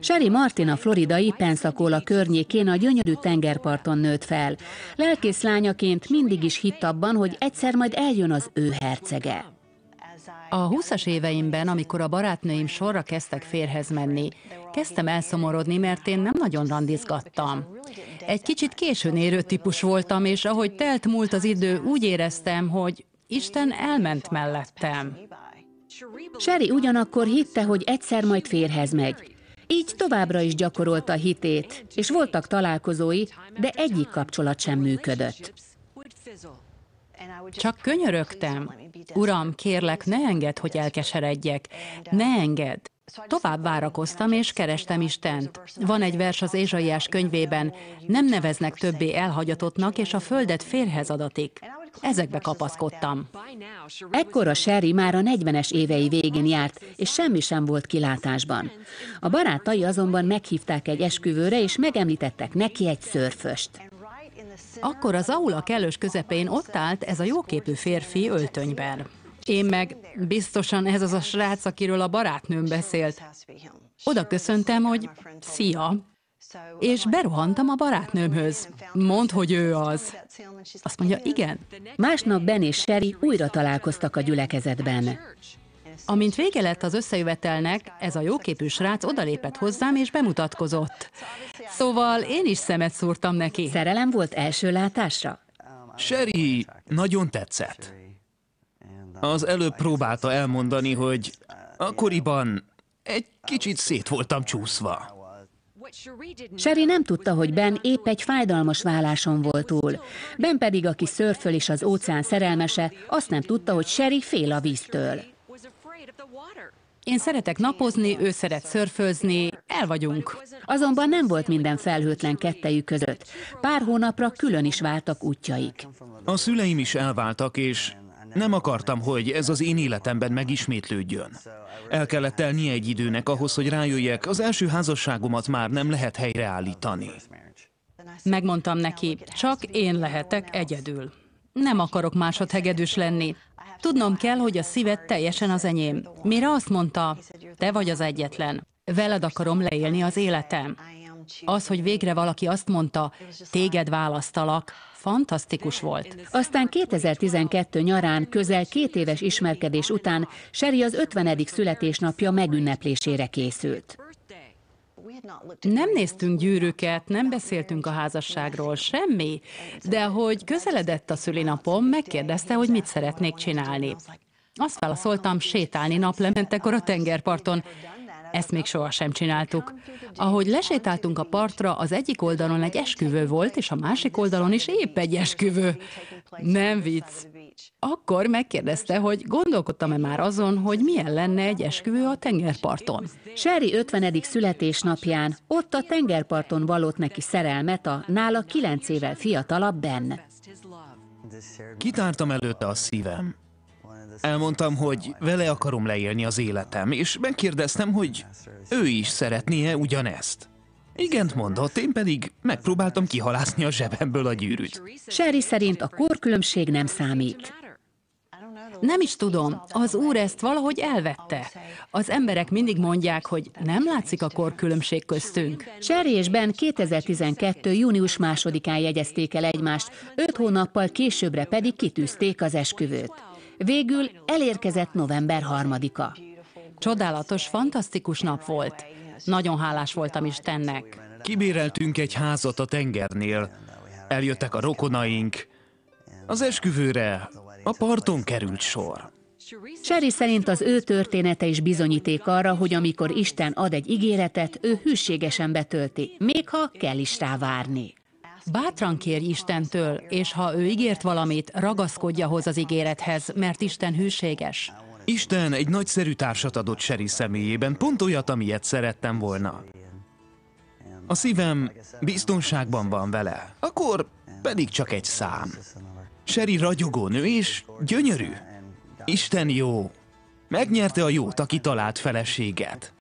Sherry Martin a floridai Pensacola környékén a gyönyörű tengerparton nőtt fel. Lelkész lányaként mindig is hitt abban, hogy egyszer majd eljön az ő hercege. A 20-as éveimben, amikor a barátnőim sorra kezdtek férhez menni, kezdtem elszomorodni, mert én nem nagyon randizgattam. Egy kicsit későn érő típus voltam, és ahogy telt múlt az idő, úgy éreztem, hogy Isten elment mellettem. Sherry ugyanakkor hitte, hogy egyszer majd férhez megy. Így továbbra is gyakorolta hitét, és voltak találkozói, de egyik kapcsolat sem működött. Csak könyörögtem. Uram, kérlek, ne engedd, hogy elkeseredjek. Ne engedd. Tovább várakoztam és kerestem Istent. Van egy vers az Ézsaiás könyvében, nem neveznek többé elhagyatottnak, és a földet férhez adatik ezekbe kapaszkodtam. Ekkor a Sherry már a 40-es évei végén járt, és semmi sem volt kilátásban. A barátai azonban meghívták egy esküvőre, és megemlítettek neki egy szörföst. Akkor az aula kellős közepén ott állt ez a jóképű férfi öltönyben. Én meg biztosan ez az a srác, akiről a barátnőm beszélt. Oda köszöntem, hogy szia, és berohantam a barátnőmhöz. Mond, hogy ő az. Azt mondja, igen. Másnap Ben és Sherry újra találkoztak a gyülekezetben. Amint vége lett az összejövetelnek, ez a jóképű srác odalépett hozzám és bemutatkozott. Szóval én is szemet szúrtam neki. Szerelem volt első látásra? Sherry nagyon tetszett. Az előbb próbálta elmondani, hogy akkoriban egy kicsit szét voltam csúszva. Sherry nem tudta, hogy Ben épp egy fájdalmas válláson volt túl. Ben pedig, aki szörföl és az óceán szerelmese, azt nem tudta, hogy Sherry fél a víztől. Én szeretek napozni, ő szeret szörfőzni, el vagyunk. Azonban nem volt minden felhőtlen kettejük között. Pár hónapra külön is váltak útjaik. A szüleim is elváltak, és nem akartam, hogy ez az én életemben megismétlődjön. El kellett telnie egy időnek ahhoz, hogy rájöjjek, az első házasságomat már nem lehet helyreállítani. Megmondtam neki, csak én lehetek egyedül. Nem akarok másodhegedűs lenni. Tudnom kell, hogy a szíved teljesen az enyém. Mire azt mondta, te vagy az egyetlen. Veled akarom leélni az életem. Az, hogy végre valaki azt mondta, téged választalak, fantasztikus volt. Aztán 2012 nyarán, közel két éves ismerkedés után Sherry az 50. születésnapja megünneplésére készült. Nem néztünk gyűrűket, nem beszéltünk a házasságról, semmi, de hogy közeledett a szülinapom, megkérdezte, hogy mit szeretnék csinálni. Azt válaszoltam, sétálni naplementekor a tengerparton. Ezt még sohasem csináltuk. Ahogy lesétáltunk a partra, az egyik oldalon egy esküvő volt, és a másik oldalon is épp egy esküvő. Nem vicc. Akkor megkérdezte, hogy gondolkodtam-e már azon, hogy milyen lenne egy esküvő a tengerparton. Sherry 50. születésnapján ott a tengerparton valott neki szerelmet a nála 9 évvel fiatalabb Ben. Kitártam előtte a szívem. Elmondtam, hogy vele akarom leélni az életem, és megkérdeztem, hogy ő is szeretné-e ugyanezt. Igent mondott, én pedig megpróbáltam kihalászni a zsebemből a gyűrűt. Sherry szerint a korkülönbség nem számít. Nem is tudom, az úr ezt valahogy elvette. Az emberek mindig mondják, hogy nem látszik a korkülönbség köztünk. Sherry és Ben 2012. június másodikán jegyezték el egymást, öt hónappal későbbre pedig kitűzték az esküvőt. Végül elérkezett november harmadika. Csodálatos, fantasztikus nap volt. Nagyon hálás voltam Istennek. Kibéreltünk egy házat a tengernél. Eljöttek a rokonaink. Az esküvőre a parton került sor. Sherry szerint az ő története is bizonyíték arra, hogy amikor Isten ad egy ígéretet, ő hűségesen betölti, még ha kell is rá várni. Bátran kérj Istentől, és ha ő ígért valamit, ragaszkodja hoz az ígérethez, mert Isten hűséges. Isten egy nagyszerű társat adott Sherry személyében, pont olyat, amilyet szerettem volna. A szívem biztonságban van vele, akkor pedig csak egy szám. Sherry ragyogó nő és gyönyörű. Isten jó. Megnyerte a jót, aki talált feleséget.